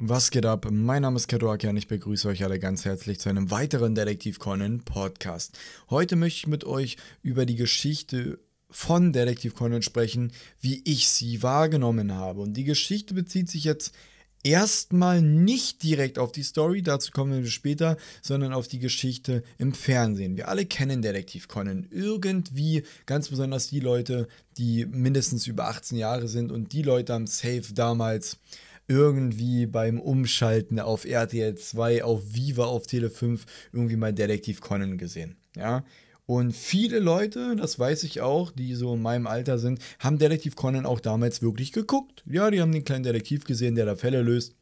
Was geht ab? Mein Name ist Kato und ich begrüße euch alle ganz herzlich zu einem weiteren Detektiv Conan Podcast. Heute möchte ich mit euch über die Geschichte von Detektiv Conan sprechen, wie ich sie wahrgenommen habe. Und die Geschichte bezieht sich jetzt erstmal nicht direkt auf die Story, dazu kommen wir später, sondern auf die Geschichte im Fernsehen. Wir alle kennen Detektiv Conan irgendwie, ganz besonders die Leute, die mindestens über 18 Jahre sind und die Leute am Safe damals irgendwie beim Umschalten auf RTL 2, auf Viva, auf Tele 5 irgendwie mal Detektiv Conan gesehen. Ja. Und viele Leute, das weiß ich auch, die so in meinem Alter sind, haben Detektiv Conan auch damals wirklich geguckt. Ja, die haben den kleinen Detektiv gesehen, der da Fälle löst.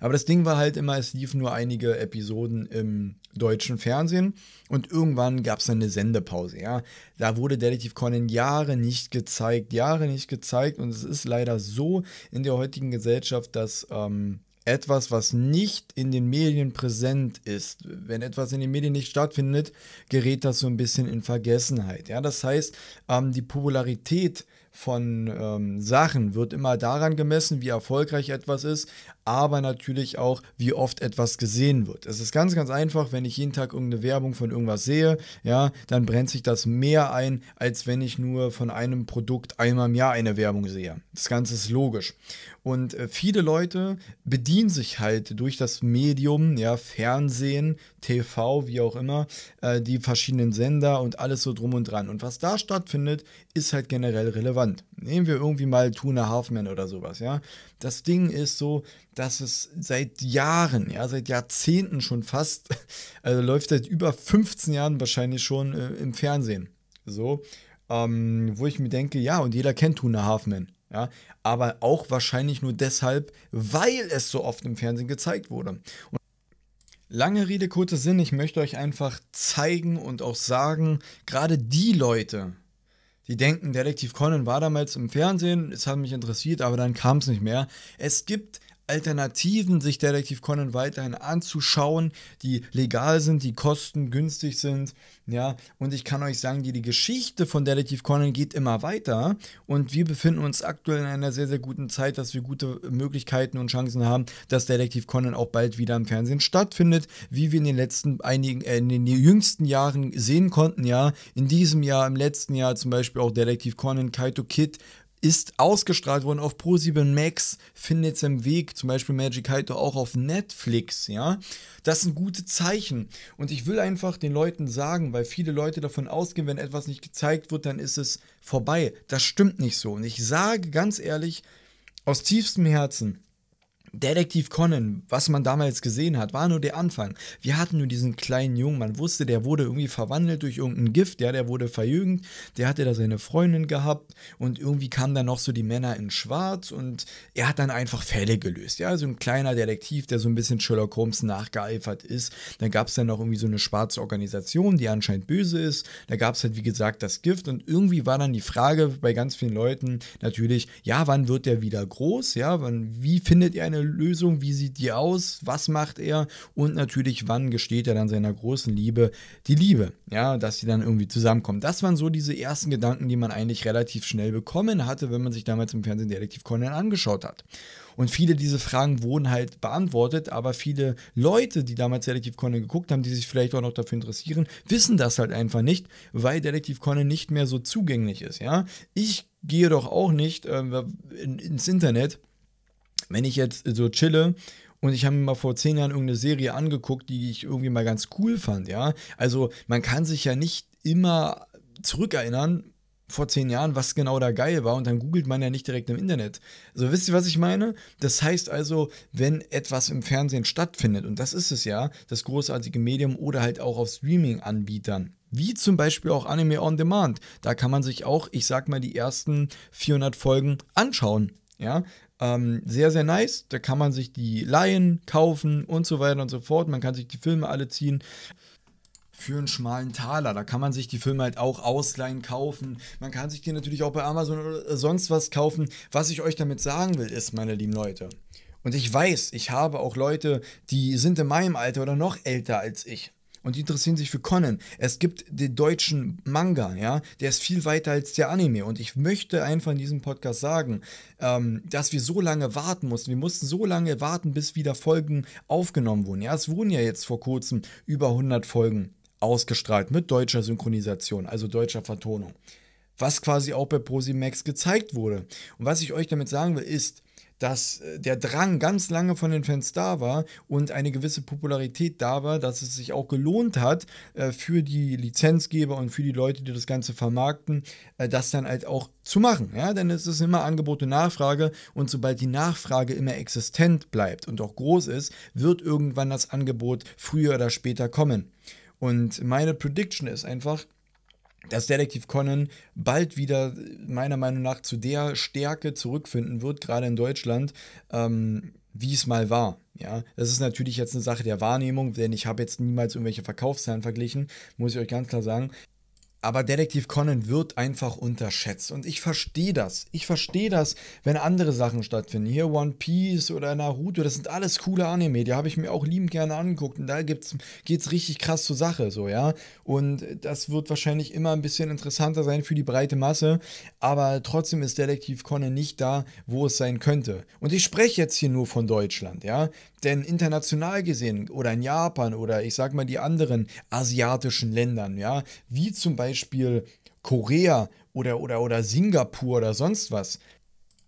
Aber das Ding war halt immer, es liefen nur einige Episoden im deutschen Fernsehen und irgendwann gab es eine Sendepause, ja. Da wurde Detective Conan Jahre nicht gezeigt, Jahre nicht gezeigt und es ist leider so in der heutigen Gesellschaft, dass ähm, etwas, was nicht in den Medien präsent ist, wenn etwas in den Medien nicht stattfindet, gerät das so ein bisschen in Vergessenheit, ja. Das heißt, ähm, die Popularität von ähm, Sachen wird immer daran gemessen, wie erfolgreich etwas ist, aber natürlich auch, wie oft etwas gesehen wird. Es ist ganz, ganz einfach, wenn ich jeden Tag irgendeine Werbung von irgendwas sehe, ja, dann brennt sich das mehr ein, als wenn ich nur von einem Produkt einmal im Jahr eine Werbung sehe. Das Ganze ist logisch. Und äh, viele Leute bedienen sich halt durch das Medium, ja, Fernsehen, TV, wie auch immer, äh, die verschiedenen Sender und alles so drum und dran. Und was da stattfindet, ist halt generell relevant. Nehmen wir irgendwie mal Tuna Halfman oder sowas, ja. Das Ding ist so, dass es seit Jahren, ja, seit Jahrzehnten schon fast, also läuft seit über 15 Jahren wahrscheinlich schon äh, im Fernsehen. So, ähm, wo ich mir denke, ja, und jeder kennt Tuna Halfman. Ja, aber auch wahrscheinlich nur deshalb, weil es so oft im Fernsehen gezeigt wurde. Und Lange Rede, kurzer Sinn, ich möchte euch einfach zeigen und auch sagen, gerade die Leute, die denken, Detektiv Conan war damals im Fernsehen, es hat mich interessiert, aber dann kam es nicht mehr. Es gibt Alternativen, sich Detektiv Conan weiterhin anzuschauen, die legal sind, die kostengünstig sind. Ja, und ich kann euch sagen, die, die Geschichte von Detektiv Conan geht immer weiter. Und wir befinden uns aktuell in einer sehr, sehr guten Zeit, dass wir gute Möglichkeiten und Chancen haben, dass Detektiv Conan auch bald wieder im Fernsehen stattfindet, wie wir in den letzten einigen, äh, in den jüngsten Jahren sehen konnten. Ja, in diesem Jahr, im letzten Jahr zum Beispiel auch Detektiv Conan, Kaito Kid, ist ausgestrahlt worden auf Pro7 Max, findet seinen Weg, zum Beispiel Magic Kaito auch auf Netflix, ja. Das sind gute Zeichen. Und ich will einfach den Leuten sagen, weil viele Leute davon ausgehen, wenn etwas nicht gezeigt wird, dann ist es vorbei. Das stimmt nicht so. Und ich sage ganz ehrlich, aus tiefstem Herzen, Detektiv Conan, was man damals gesehen hat, war nur der Anfang. Wir hatten nur diesen kleinen Jungen, man wusste, der wurde irgendwie verwandelt durch irgendein Gift, ja, der wurde verjüngt, der hatte da seine Freundin gehabt und irgendwie kamen dann noch so die Männer in Schwarz und er hat dann einfach Fälle gelöst, ja, so ein kleiner Detektiv, der so ein bisschen Sherlock Holmes nachgeeifert ist. Dann gab es dann noch irgendwie so eine schwarze Organisation, die anscheinend böse ist. Da gab es halt, wie gesagt, das Gift und irgendwie war dann die Frage bei ganz vielen Leuten natürlich, ja, wann wird der wieder groß, ja, wann, wie findet er eine Lösung, wie sieht die aus, was macht er und natürlich, wann gesteht er dann seiner großen Liebe die Liebe, ja, dass sie dann irgendwie zusammenkommen. Das waren so diese ersten Gedanken, die man eigentlich relativ schnell bekommen hatte, wenn man sich damals im Fernsehen Detektiv Conan angeschaut hat. Und viele dieser Fragen wurden halt beantwortet, aber viele Leute, die damals Detektiv Conan geguckt haben, die sich vielleicht auch noch dafür interessieren, wissen das halt einfach nicht, weil Detektiv Conan nicht mehr so zugänglich ist, ja. Ich gehe doch auch nicht äh, ins Internet wenn ich jetzt so chille und ich habe mir mal vor zehn Jahren irgendeine Serie angeguckt, die ich irgendwie mal ganz cool fand, ja. Also man kann sich ja nicht immer zurückerinnern, vor zehn Jahren, was genau da geil war, und dann googelt man ja nicht direkt im Internet. So, wisst ihr, was ich meine? Das heißt also, wenn etwas im Fernsehen stattfindet, und das ist es ja, das großartige Medium oder halt auch auf Streaming-Anbietern, wie zum Beispiel auch Anime on Demand, da kann man sich auch, ich sag mal, die ersten 400 Folgen anschauen. Ja, ähm, sehr, sehr nice. Da kann man sich die Laien kaufen und so weiter und so fort. Man kann sich die Filme alle ziehen für einen schmalen Taler. Da kann man sich die Filme halt auch ausleihen, kaufen. Man kann sich die natürlich auch bei Amazon oder äh, sonst was kaufen. Was ich euch damit sagen will, ist, meine lieben Leute, und ich weiß, ich habe auch Leute, die sind in meinem Alter oder noch älter als ich und die interessieren sich für Conan. Es gibt den deutschen Manga, ja, der ist viel weiter als der Anime. Und ich möchte einfach in diesem Podcast sagen, ähm, dass wir so lange warten mussten. Wir mussten so lange warten, bis wieder Folgen aufgenommen wurden. Ja, es wurden ja jetzt vor kurzem über 100 Folgen ausgestrahlt mit deutscher Synchronisation, also deutscher Vertonung. Was quasi auch bei ProSimax gezeigt wurde. Und was ich euch damit sagen will, ist, dass äh, der Drang ganz lange von den Fans da war und eine gewisse Popularität da war, dass es sich auch gelohnt hat äh, für die Lizenzgeber und für die Leute, die das Ganze vermarkten, äh, das dann halt auch zu machen. Ja? Denn es ist immer Angebot und Nachfrage und sobald die Nachfrage immer existent bleibt und auch groß ist, wird irgendwann das Angebot früher oder später kommen. Und meine Prediction ist einfach, dass Detektiv Conan bald wieder meiner Meinung nach zu der Stärke zurückfinden wird, gerade in Deutschland, ähm, wie es mal war. Ja, das ist natürlich jetzt eine Sache der Wahrnehmung, denn ich habe jetzt niemals irgendwelche Verkaufszahlen verglichen, muss ich euch ganz klar sagen. Aber Detektiv Conan wird einfach unterschätzt. Und ich verstehe das. Ich verstehe das, wenn andere Sachen stattfinden. Hier One Piece oder Naruto, das sind alles coole Anime. Die habe ich mir auch liebend gerne angeguckt. Und da geht es richtig krass zur Sache, so, ja. Und das wird wahrscheinlich immer ein bisschen interessanter sein für die breite Masse. Aber trotzdem ist Detektiv Conan nicht da, wo es sein könnte. Und ich spreche jetzt hier nur von Deutschland, ja. Denn international gesehen oder in Japan oder ich sag mal die anderen asiatischen Ländern, ja, wie zum Beispiel Korea oder, oder, oder Singapur oder sonst was,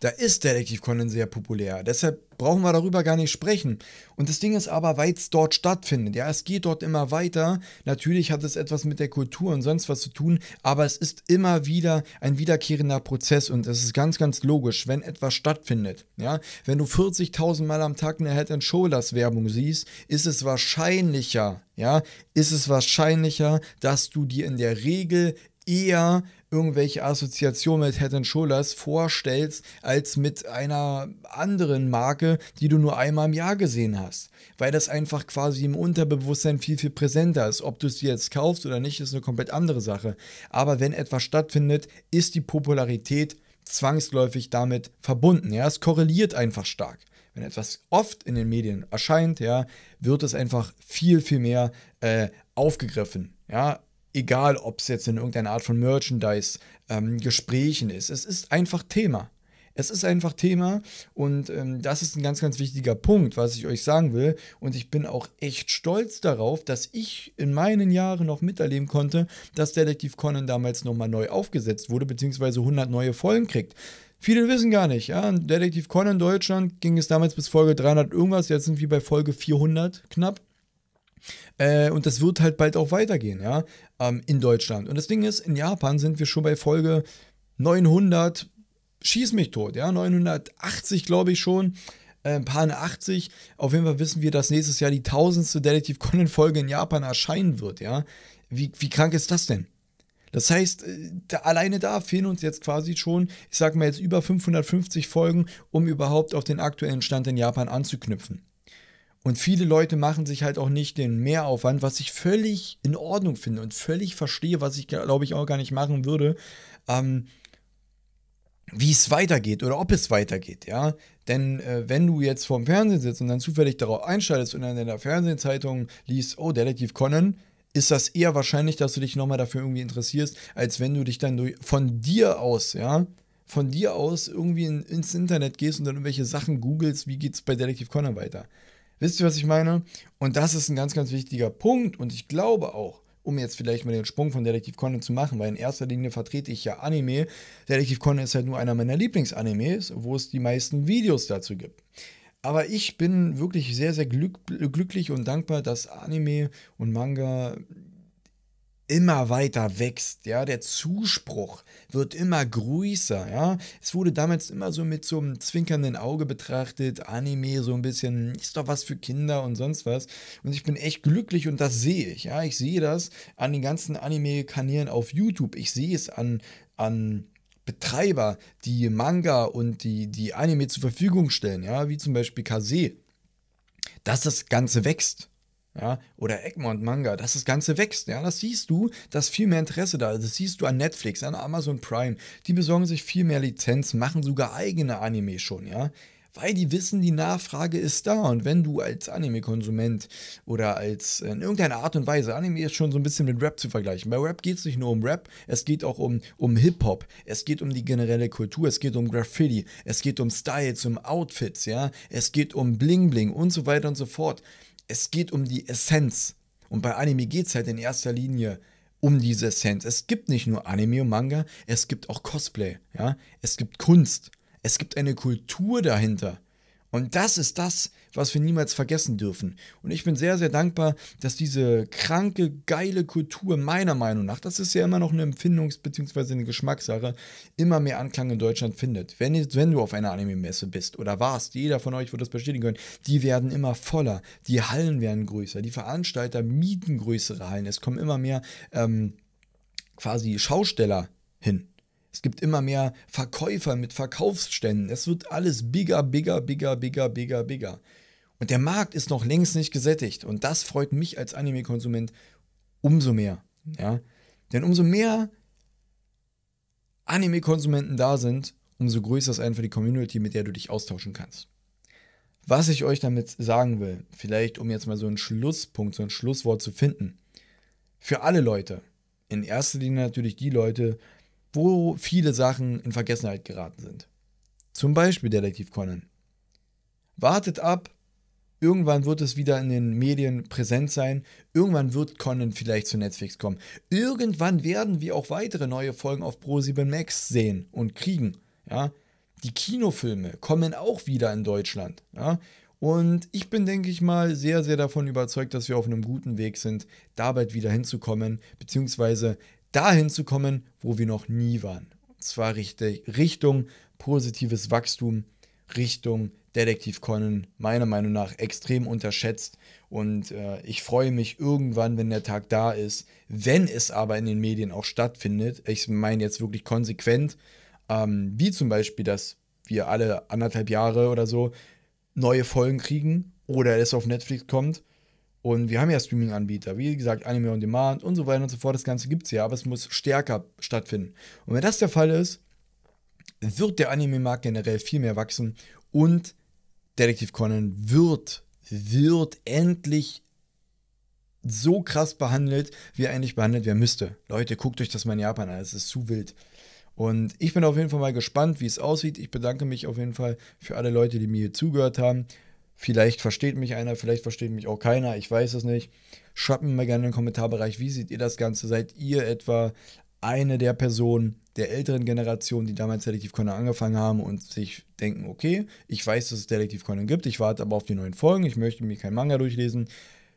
da ist Detektiv Conan sehr populär. Deshalb brauchen wir darüber gar nicht sprechen. Und das Ding ist aber, weil es dort stattfindet. Ja, es geht dort immer weiter. Natürlich hat es etwas mit der Kultur und sonst was zu tun, aber es ist immer wieder ein wiederkehrender Prozess und es ist ganz, ganz logisch, wenn etwas stattfindet. Ja, wenn du 40.000 Mal am Tag eine Head and Shoulders Werbung siehst, ist es wahrscheinlicher, ja, ist es wahrscheinlicher, dass du dir in der Regel eher irgendwelche Assoziationen mit Head Shoulders vorstellst, als mit einer anderen Marke, die du nur einmal im Jahr gesehen hast. Weil das einfach quasi im Unterbewusstsein viel, viel präsenter ist. Ob du es dir jetzt kaufst oder nicht, ist eine komplett andere Sache. Aber wenn etwas stattfindet, ist die Popularität zwangsläufig damit verbunden. Ja, es korreliert einfach stark. Wenn etwas oft in den Medien erscheint, ja, wird es einfach viel, viel mehr äh, aufgegriffen. Ja, egal ob es jetzt in irgendeiner Art von Merchandise, ähm, Gesprächen ist. Es ist einfach Thema. Es ist einfach Thema und ähm, das ist ein ganz, ganz wichtiger Punkt, was ich euch sagen will. Und ich bin auch echt stolz darauf, dass ich in meinen Jahren noch miterleben konnte, dass Detektiv Conan damals nochmal neu aufgesetzt wurde, beziehungsweise 100 neue Folgen kriegt. Viele wissen gar nicht, ja, Detektiv Conan Deutschland ging es damals bis Folge 300 irgendwas, jetzt sind wir bei Folge 400 knapp. Äh, und das wird halt bald auch weitergehen, ja, ähm, in Deutschland. Und das Ding ist, in Japan sind wir schon bei Folge 900, schieß mich tot, ja, 980 glaube ich schon, äh, ein paar 80. Auf jeden Fall wissen wir, dass nächstes Jahr die tausendste Detective Conan Folge in Japan erscheinen wird, ja. Wie, wie krank ist das denn? Das heißt, äh, da, alleine da fehlen uns jetzt quasi schon, ich sag mal jetzt über 550 Folgen, um überhaupt auf den aktuellen Stand in Japan anzuknüpfen. Und viele Leute machen sich halt auch nicht den Mehraufwand, was ich völlig in Ordnung finde und völlig verstehe, was ich glaube ich auch gar nicht machen würde, ähm, wie es weitergeht oder ob es weitergeht, ja. Denn äh, wenn du jetzt vorm Fernsehen sitzt und dann zufällig darauf einschaltest und dann in der Fernsehzeitung liest, oh, Detective Conan, ist das eher wahrscheinlich, dass du dich nochmal dafür irgendwie interessierst, als wenn du dich dann durch, von dir aus, ja, von dir aus irgendwie in, ins Internet gehst und dann irgendwelche Sachen googelst, wie geht es bei Detective Conan weiter. Wisst ihr, was ich meine? Und das ist ein ganz, ganz wichtiger Punkt. Und ich glaube auch, um jetzt vielleicht mal den Sprung von Detektiv Conan zu machen, weil in erster Linie vertrete ich ja Anime. Detektiv Conan ist halt nur einer meiner Lieblingsanimes, wo es die meisten Videos dazu gibt. Aber ich bin wirklich sehr, sehr glück glücklich und dankbar, dass Anime und Manga immer weiter wächst, ja, der Zuspruch wird immer größer, ja. Es wurde damals immer so mit so einem zwinkernden Auge betrachtet, Anime so ein bisschen, ist doch was für Kinder und sonst was. Und ich bin echt glücklich und das sehe ich, ja. Ich sehe das an den ganzen Anime-Kanälen auf YouTube. Ich sehe es an, an Betreiber, die Manga und die, die Anime zur Verfügung stellen, ja, wie zum Beispiel Kase, dass das Ganze wächst ja, oder Egmont Manga, dass das Ganze wächst, ja, das siehst du, dass viel mehr Interesse da ist, das siehst du an Netflix, an Amazon Prime, die besorgen sich viel mehr Lizenz, machen sogar eigene Anime schon, ja, weil die wissen, die Nachfrage ist da und wenn du als Anime-Konsument oder als äh, in irgendeiner Art und Weise, Anime ist schon so ein bisschen mit Rap zu vergleichen, bei Rap geht es nicht nur um Rap, es geht auch um, um Hip-Hop, es geht um die generelle Kultur, es geht um Graffiti, es geht um Styles, um Outfits, ja, es geht um Bling-Bling und so weiter und so fort es geht um die Essenz. Und bei Anime geht es halt in erster Linie um diese Essenz. Es gibt nicht nur Anime und Manga, es gibt auch Cosplay. Ja? Es gibt Kunst. Es gibt eine Kultur dahinter. Und das ist das, was wir niemals vergessen dürfen. Und ich bin sehr, sehr dankbar, dass diese kranke, geile Kultur meiner Meinung nach, das ist ja immer noch eine Empfindungs- bzw. eine Geschmackssache, immer mehr Anklang in Deutschland findet. Wenn, wenn du auf einer Anime-Messe bist oder warst, jeder von euch wird das bestätigen können, die werden immer voller, die Hallen werden größer, die Veranstalter mieten größere Hallen, es kommen immer mehr ähm, quasi Schausteller hin. Es gibt immer mehr Verkäufer mit Verkaufsständen. Es wird alles bigger, bigger, bigger, bigger, bigger, bigger. Und der Markt ist noch längst nicht gesättigt. Und das freut mich als Anime-Konsument umso mehr. Ja? Denn umso mehr Anime-Konsumenten da sind, umso größer ist einfach die Community, mit der du dich austauschen kannst. Was ich euch damit sagen will, vielleicht um jetzt mal so einen Schlusspunkt, so ein Schlusswort zu finden, für alle Leute, in erster Linie natürlich die Leute, wo viele Sachen in Vergessenheit geraten sind. Zum Beispiel Detektiv Conan. Wartet ab, irgendwann wird es wieder in den Medien präsent sein, irgendwann wird Conan vielleicht zu Netflix kommen, irgendwann werden wir auch weitere neue Folgen auf Pro7 Max sehen und kriegen. Ja? Die Kinofilme kommen auch wieder in Deutschland. Ja? Und ich bin, denke ich mal, sehr, sehr davon überzeugt, dass wir auf einem guten Weg sind, da bald wieder hinzukommen, beziehungsweise dahin zu kommen, wo wir noch nie waren. Und zwar Richtung positives Wachstum, Richtung Detektiv Conan, meiner Meinung nach extrem unterschätzt. Und äh, ich freue mich irgendwann, wenn der Tag da ist, wenn es aber in den Medien auch stattfindet. Ich meine jetzt wirklich konsequent, ähm, wie zum Beispiel, dass wir alle anderthalb Jahre oder so neue Folgen kriegen oder es auf Netflix kommt und wir haben ja Streaming-Anbieter, wie gesagt, Anime on Demand und so weiter und so fort. Das Ganze gibt es ja, aber es muss stärker stattfinden. Und wenn das der Fall ist, wird der Anime-Markt generell viel mehr wachsen und Detective Conan wird, wird endlich so krass behandelt, wie er eigentlich behandelt werden müsste. Leute, guckt euch das mal in Japan an, es ist zu wild. Und ich bin auf jeden Fall mal gespannt, wie es aussieht. Ich bedanke mich auf jeden Fall für alle Leute, die mir hier zugehört haben. Vielleicht versteht mich einer, vielleicht versteht mich auch keiner, ich weiß es nicht. Schreibt mir mal gerne in den Kommentarbereich, wie seht ihr das Ganze? Seid ihr etwa eine der Personen der älteren Generation, die damals Detektiv Conan angefangen haben und sich denken, okay, ich weiß, dass es Detektiv Conan gibt, ich warte aber auf die neuen Folgen, ich möchte mir kein Manga durchlesen.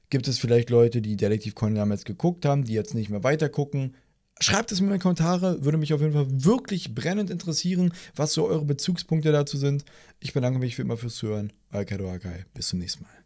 Gibt es vielleicht Leute, die Detektiv Conan damals geguckt haben, die jetzt nicht mehr weiter gucken? Schreibt es mir in die Kommentare, würde mich auf jeden Fall wirklich brennend interessieren, was so eure Bezugspunkte dazu sind. Ich bedanke mich wie immer fürs Zuhören. Alkaido Alkai, bis zum nächsten Mal.